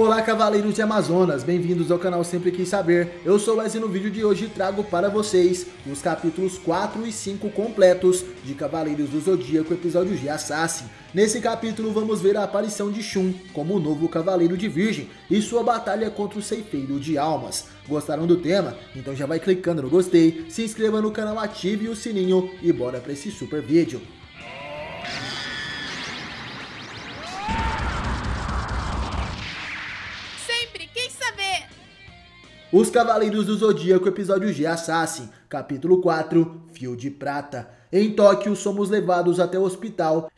Olá, cavaleiros de Amazonas, bem-vindos ao canal Sempre Quis Saber. Eu sou o Wes e no vídeo de hoje trago para vocês os capítulos 4 e 5 completos de Cavaleiros do Zodíaco, episódio de Assassin. Nesse capítulo vamos ver a aparição de Shun como o novo Cavaleiro de Virgem e sua batalha contra o Ceifeiro de Almas. Gostaram do tema? Então já vai clicando no gostei, se inscreva no canal, ative o sininho e bora para esse super vídeo. Os Cavaleiros do Zodíaco, episódio G Assassin, capítulo 4, Fio de Prata. Em Tóquio, somos levados até o hospital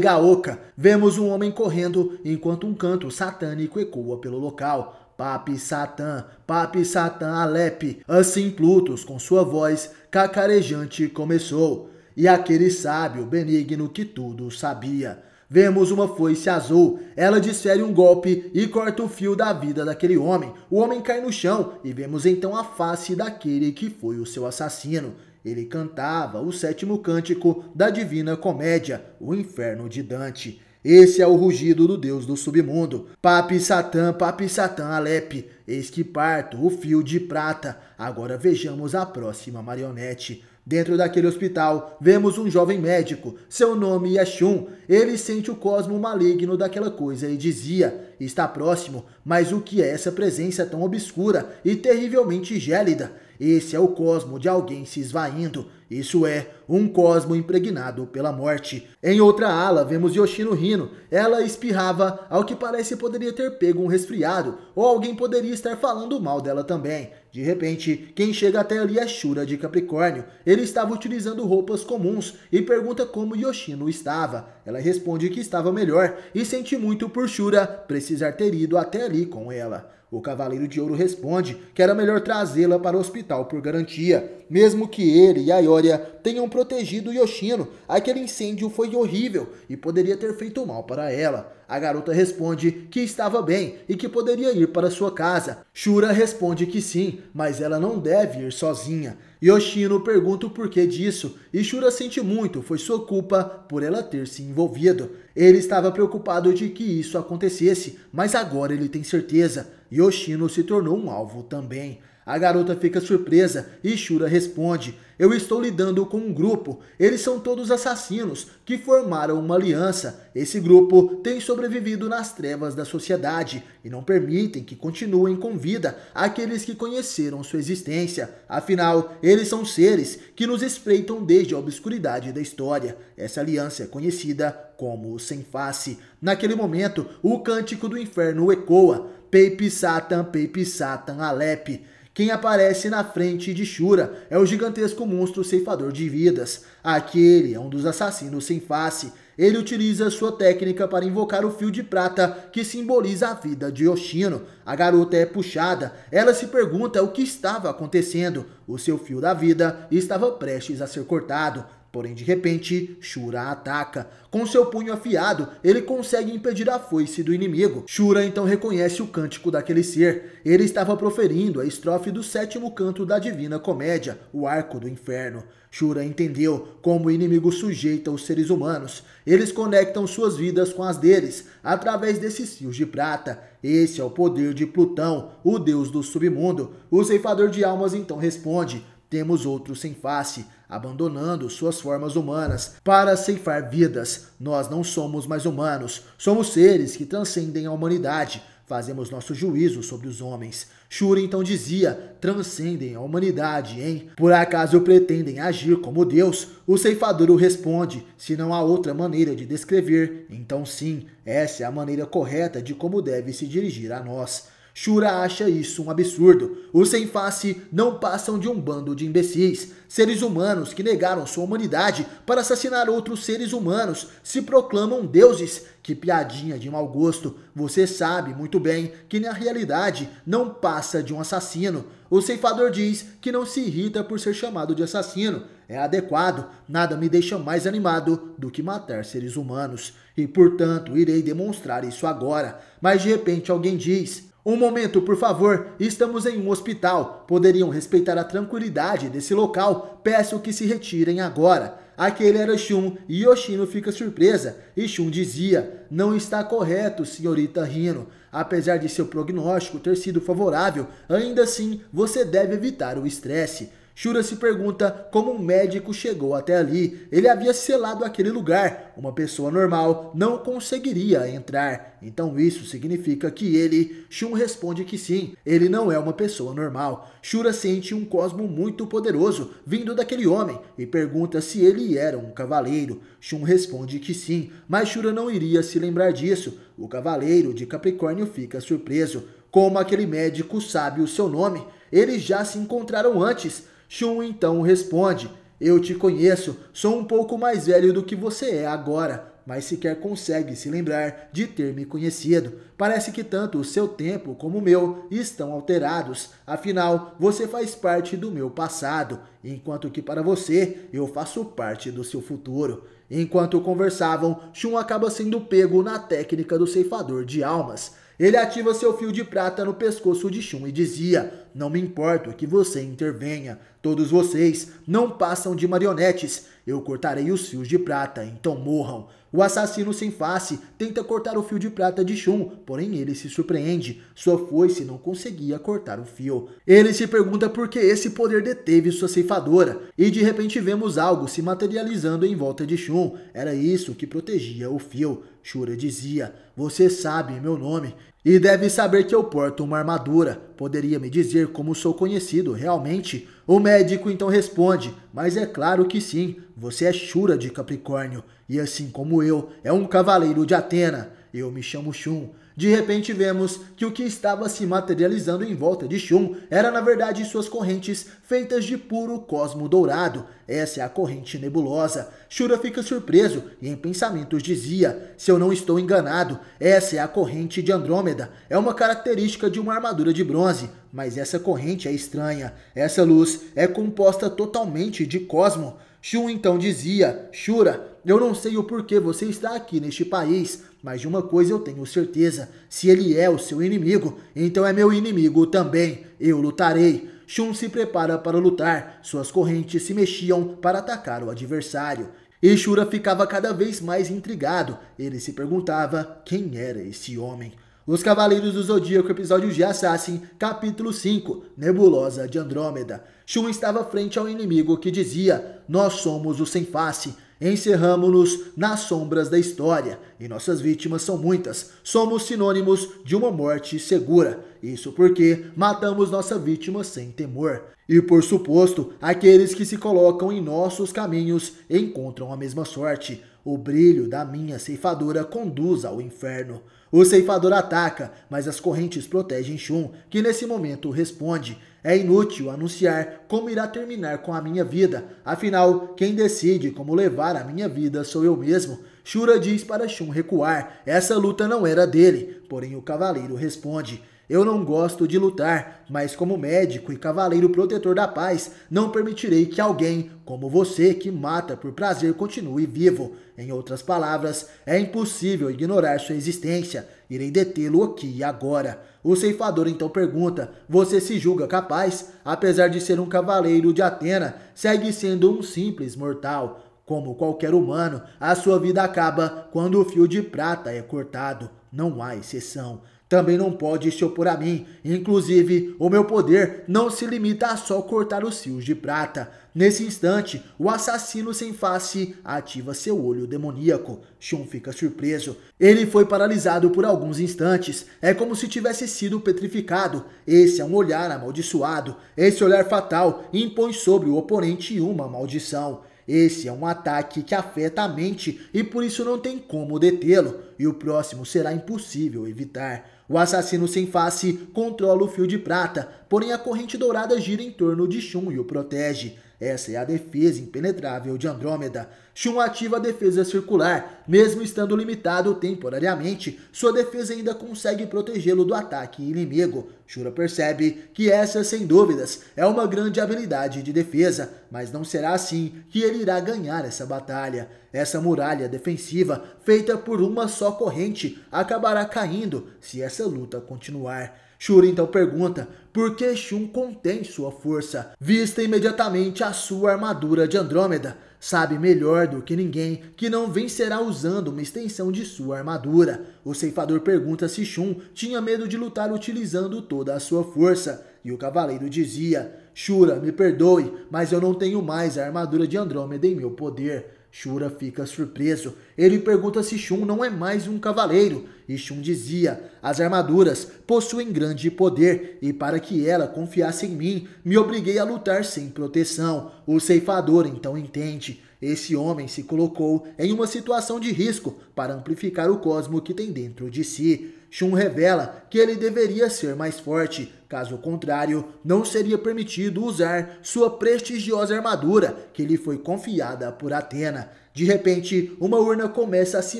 Gaoka Vemos um homem correndo enquanto um canto satânico ecoa pelo local. Papi Satã, Papi Satã Alep. Assim Plutus, com sua voz cacarejante, começou. E aquele sábio benigno que tudo sabia. Vemos uma foice azul. Ela desfere um golpe e corta o fio da vida daquele homem. O homem cai no chão e vemos então a face daquele que foi o seu assassino. Ele cantava o sétimo cântico da Divina Comédia, o Inferno de Dante. Esse é o rugido do deus do submundo. Papi Satã, Papi Satã, Alep, eis que parto o fio de prata. Agora vejamos a próxima marionete. Dentro daquele hospital, vemos um jovem médico. Seu nome é Shun. Ele sente o cosmo maligno daquela coisa e dizia: Está próximo, mas o que é essa presença tão obscura e terrivelmente gélida? Esse é o cosmo de alguém se esvaindo. Isso é, um cosmo impregnado pela morte. Em outra ala, vemos Yoshino rindo. Ela espirrava, ao que parece poderia ter pego um resfriado, ou alguém poderia estar falando mal dela também. De repente, quem chega até ali é Shura de Capricórnio. Ele estava utilizando roupas comuns e pergunta como Yoshino estava. Ela responde que estava melhor e sente muito por Shura precisar ter ido até ali com ela. O Cavaleiro de Ouro responde que era melhor trazê-la para o hospital por garantia, mesmo que ele e a Ioria tenham protegido Yoshino. Aquele incêndio foi horrível e poderia ter feito mal para ela. A garota responde que estava bem e que poderia ir para sua casa. Shura responde que sim, mas ela não deve ir sozinha. Yoshino pergunta o porquê disso e Shura sente muito, foi sua culpa por ela ter se envolvido. Ele estava preocupado de que isso acontecesse, mas agora ele tem certeza. Yoshino se tornou um alvo também. A garota fica surpresa e Shura responde: Eu estou lidando com um grupo. Eles são todos assassinos que formaram uma aliança. Esse grupo tem sua sobrevivido nas trevas da sociedade e não permitem que continuem com vida aqueles que conheceram sua existência. Afinal, eles são seres que nos espreitam desde a obscuridade da história. Essa aliança é conhecida como Sem Face. Naquele momento, o cântico do inferno ecoa: Pepe Satan, Pepe Satan, Alep. Quem aparece na frente de Shura é o gigantesco monstro ceifador de vidas. Aquele é um dos assassinos sem face ele utiliza sua técnica para invocar o fio de prata que simboliza a vida de Yoshino. A garota é puxada, ela se pergunta o que estava acontecendo. O seu fio da vida estava prestes a ser cortado. Porém, de repente, Shura ataca. Com seu punho afiado, ele consegue impedir a foice do inimigo. Shura então reconhece o cântico daquele ser. Ele estava proferindo a estrofe do sétimo canto da Divina Comédia, o Arco do Inferno. Shura entendeu como o inimigo sujeita os seres humanos. Eles conectam suas vidas com as deles, através desses fios de prata. Esse é o poder de Plutão, o deus do submundo. O ceifador de almas então responde: temos outros sem face, abandonando suas formas humanas para ceifar vidas. Nós não somos mais humanos, somos seres que transcendem a humanidade. Fazemos nosso juízo sobre os homens. Shura então dizia: transcendem a humanidade, hein? Por acaso pretendem agir como Deus? O ceifador responde: se não há outra maneira de descrever, então sim, essa é a maneira correta de como deve se dirigir a nós. Shura acha isso um absurdo. Os sem face não passam de um bando de imbecis. Seres humanos que negaram sua humanidade para assassinar outros seres humanos se proclamam deuses. Que piadinha de mau gosto. Você sabe muito bem que na realidade não passa de um assassino. O ceifador diz que não se irrita por ser chamado de assassino. É adequado, nada me deixa mais animado do que matar seres humanos. E portanto, irei demonstrar isso agora. Mas de repente alguém diz: um momento, por favor, estamos em um hospital. Poderiam respeitar a tranquilidade desse local. Peço que se retirem agora. Aquele era Shun e Yoshino fica surpresa. E Shun dizia: Não está correto, senhorita Rino. Apesar de seu prognóstico ter sido favorável, ainda assim você deve evitar o estresse. Shura se pergunta como um médico chegou até ali. Ele havia selado aquele lugar. Uma pessoa normal não conseguiria entrar. Então isso significa que ele, Shun responde que sim, ele não é uma pessoa normal. Shura sente um cosmo muito poderoso vindo daquele homem e pergunta se ele era um cavaleiro. Shun responde que sim, mas Shura não iria se lembrar disso. O cavaleiro de Capricórnio fica surpreso. Como aquele médico sabe o seu nome? Eles já se encontraram antes. Shun então responde: Eu te conheço, sou um pouco mais velho do que você é agora, mas sequer consegue se lembrar de ter me conhecido. Parece que tanto o seu tempo como o meu estão alterados. Afinal, você faz parte do meu passado, enquanto que para você eu faço parte do seu futuro. Enquanto conversavam, Shun acaba sendo pego na técnica do ceifador de almas. Ele ativa seu fio de prata no pescoço de Shun e dizia: não me importo que você intervenha. Todos vocês não passam de marionetes. Eu cortarei os fios de prata, então morram. O assassino sem face tenta cortar o fio de prata de Shun, porém ele se surpreende. Sua foice não conseguia cortar o fio. Ele se pergunta por que esse poder deteve sua ceifadora. E de repente vemos algo se materializando em volta de Shun. Era isso que protegia o fio. Shura dizia, você sabe meu nome e deve saber que eu porto uma armadura. Poderia me dizer como sou conhecido, realmente? O médico então responde: Mas é claro que sim, você é Shura de Capricórnio, e assim como eu, é um cavaleiro de Atena. Eu me chamo Shun, de repente vemos que o que estava se materializando em volta de Shun era na verdade suas correntes feitas de puro cosmo dourado. Essa é a corrente nebulosa. Shura fica surpreso e em pensamentos dizia: "Se eu não estou enganado, essa é a corrente de Andrômeda. É uma característica de uma armadura de bronze, mas essa corrente é estranha. Essa luz é composta totalmente de cosmo." Shun então dizia: "Shura, eu não sei o porquê você está aqui neste país, mas de uma coisa eu tenho certeza: se ele é o seu inimigo, então é meu inimigo também. Eu lutarei. Shun se prepara para lutar. Suas correntes se mexiam para atacar o adversário. E Shura ficava cada vez mais intrigado. Ele se perguntava quem era esse homem. Os Cavaleiros do Zodíaco, episódio de Assassin, capítulo 5, Nebulosa de Andrômeda. Shun estava frente ao inimigo que dizia, nós somos o sem face, Encerramos-nos nas sombras da história e nossas vítimas são muitas. Somos sinônimos de uma morte segura. Isso porque matamos nossa vítima sem temor. E por suposto, aqueles que se colocam em nossos caminhos encontram a mesma sorte. O brilho da minha ceifadora conduz ao inferno. O ceifador ataca, mas as correntes protegem Shun, que nesse momento responde. É inútil anunciar como irá terminar com a minha vida, afinal, quem decide como levar a minha vida sou eu mesmo. Shura diz para Shun recuar, essa luta não era dele, porém o cavaleiro responde. Eu não gosto de lutar, mas como médico e cavaleiro protetor da paz, não permitirei que alguém como você que mata por prazer continue vivo. Em outras palavras, é impossível ignorar sua existência. Irei detê-lo aqui e agora. O ceifador então pergunta: Você se julga capaz? Apesar de ser um cavaleiro de Atena, segue sendo um simples mortal. Como qualquer humano, a sua vida acaba quando o fio de prata é cortado. Não há exceção também não pode se opor a mim. Inclusive, o meu poder não se limita a só cortar os fios de prata. Nesse instante, o assassino sem face ativa seu olho demoníaco. Shun fica surpreso. Ele foi paralisado por alguns instantes. É como se tivesse sido petrificado. Esse é um olhar amaldiçoado. Esse olhar fatal impõe sobre o oponente uma maldição. Esse é um ataque que afeta a mente e por isso não tem como detê-lo, e o próximo será impossível evitar. O assassino sem face controla o fio de prata, porém a corrente dourada gira em torno de Shun e o protege. Essa é a defesa impenetrável de Andrômeda. Shun ativa a defesa circular. Mesmo estando limitado temporariamente, sua defesa ainda consegue protegê-lo do ataque inimigo. Shura percebe que essa, sem dúvidas, é uma grande habilidade de defesa, mas não será assim que ele irá ganhar essa batalha. Essa muralha defensiva, feita por uma só corrente, acabará caindo se essa luta continuar. Shura então pergunta por que Shun contém sua força. Vista imediatamente a sua armadura de Andrômeda, sabe melhor do que ninguém que não vencerá usando uma extensão de sua armadura. O ceifador pergunta se Shun tinha medo de lutar utilizando toda a sua força, e o cavaleiro dizia: Shura, me perdoe, mas eu não tenho mais a armadura de Andrômeda em meu poder. Shura fica surpreso. Ele pergunta se Shun não é mais um cavaleiro, e Shun dizia: As armaduras possuem grande poder, e para que ela confiasse em mim, me obriguei a lutar sem proteção. O ceifador então entende esse homem se colocou em uma situação de risco para amplificar o cosmo que tem dentro de si. Shun revela que ele deveria ser mais forte, caso contrário, não seria permitido usar sua prestigiosa armadura que lhe foi confiada por Atena. De repente, uma urna começa a se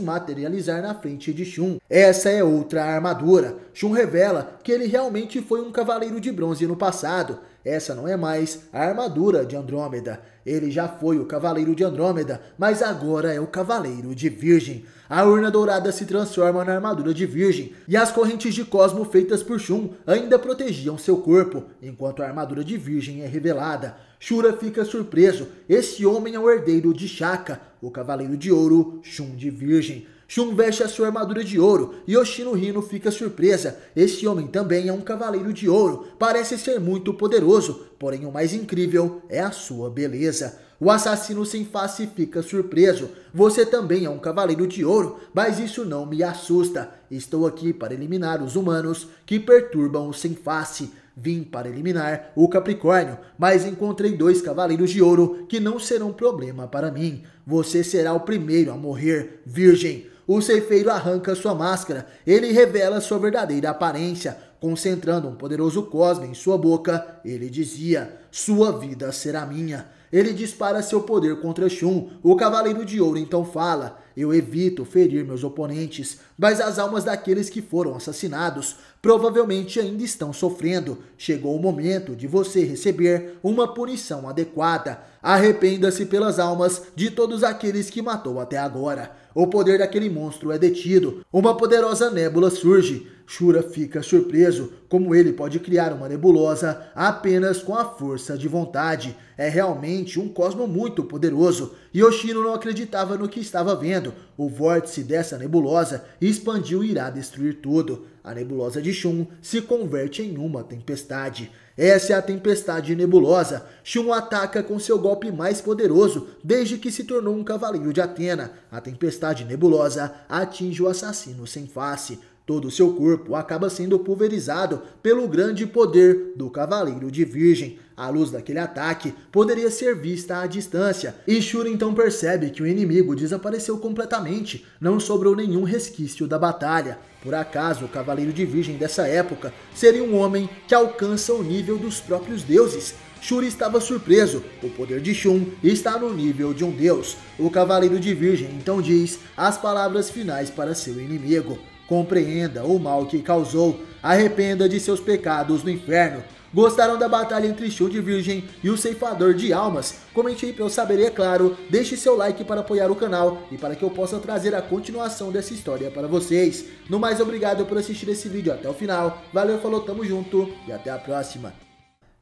materializar na frente de Shun. Essa é outra armadura. Shun revela que ele realmente foi um cavaleiro de bronze no passado essa não é mais a armadura de Andrômeda. Ele já foi o Cavaleiro de Andrômeda, mas agora é o Cavaleiro de Virgem. A urna dourada se transforma na armadura de Virgem, e as correntes de Cosmo feitas por Shun ainda protegiam seu corpo, enquanto a armadura de Virgem é revelada. Shura fica surpreso. Esse homem é o herdeiro de Shaka, o Cavaleiro de Ouro, Shun de Virgem. Shun veste a sua armadura de ouro e Oshino Hino fica surpresa. Este homem também é um cavaleiro de ouro, parece ser muito poderoso, porém o mais incrível é a sua beleza. O assassino sem face fica surpreso. Você também é um cavaleiro de ouro, mas isso não me assusta. Estou aqui para eliminar os humanos que perturbam o sem face. Vim para eliminar o Capricórnio, mas encontrei dois cavaleiros de ouro que não serão problema para mim. Você será o primeiro a morrer, virgem o ceifeiro arranca sua máscara. Ele revela sua verdadeira aparência. Concentrando um poderoso cosmo em sua boca, ele dizia: Sua vida será minha. Ele dispara seu poder contra Shun. O Cavaleiro de Ouro então fala: Eu evito ferir meus oponentes, mas as almas daqueles que foram assassinados provavelmente ainda estão sofrendo. Chegou o momento de você receber uma punição adequada. Arrependa-se pelas almas de todos aqueles que matou até agora. O poder daquele monstro é detido. Uma poderosa nébula surge. Shura fica surpreso como ele pode criar uma nebulosa apenas com a força de vontade. É realmente um cosmo muito poderoso. Yoshino não acreditava no que estava vendo. O vórtice dessa nebulosa expandiu e irá destruir tudo. A nebulosa de Shun se converte em uma tempestade. Essa é a tempestade nebulosa. Shun ataca com seu golpe mais poderoso desde que se tornou um cavaleiro de Atena. A tempestade nebulosa atinge o assassino sem face. Todo o seu corpo acaba sendo pulverizado pelo grande poder do Cavaleiro de Virgem. A luz daquele ataque poderia ser vista à distância, e Shura então percebe que o inimigo desapareceu completamente, não sobrou nenhum resquício da batalha. Por acaso, o Cavaleiro de Virgem dessa época seria um homem que alcança o nível dos próprios deuses, Shuri estava surpreso. O poder de Shun está no nível de um deus. O Cavaleiro de Virgem então diz as palavras finais para seu inimigo. Compreenda o mal que causou, arrependa de seus pecados no inferno. Gostaram da batalha entre Shield Virgem e o Ceifador de Almas? Comente aí para eu saber, é claro. Deixe seu like para apoiar o canal e para que eu possa trazer a continuação dessa história para vocês. No mais, obrigado por assistir esse vídeo até o final. Valeu, falou, tamo junto e até a próxima.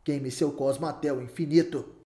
Queime seu cosmo até o infinito.